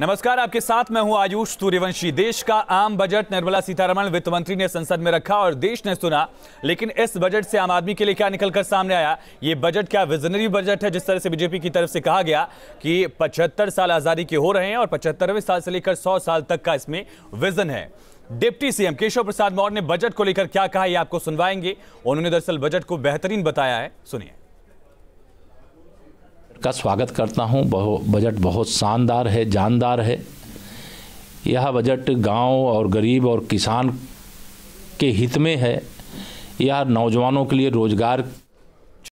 नमस्कार आपके साथ मैं हूं आयुष सूर्यवंशी देश का आम बजट निर्मला सीतारमण वित्त मंत्री ने संसद में रखा और देश ने सुना लेकिन इस बजट से आम आदमी के लिए क्या निकलकर सामने आया ये बजट क्या विजनरी बजट है जिस तरह से बीजेपी की तरफ से कहा गया कि 75 साल आज़ादी के हो रहे हैं और पचहत्तरवें साल से लेकर सौ साल तक का इसमें विजन है डिप्टी सीएम केशव प्रसाद मौर्य ने बजट को लेकर क्या कहा यह आपको सुनवाएंगे उन्होंने दरअसल बजट को बेहतरीन बताया है सुनिए का स्वागत करता हूं बजट बहुत शानदार है जानदार है यह बजट गांव और गरीब और किसान के हित में है यह नौजवानों के लिए रोज़गार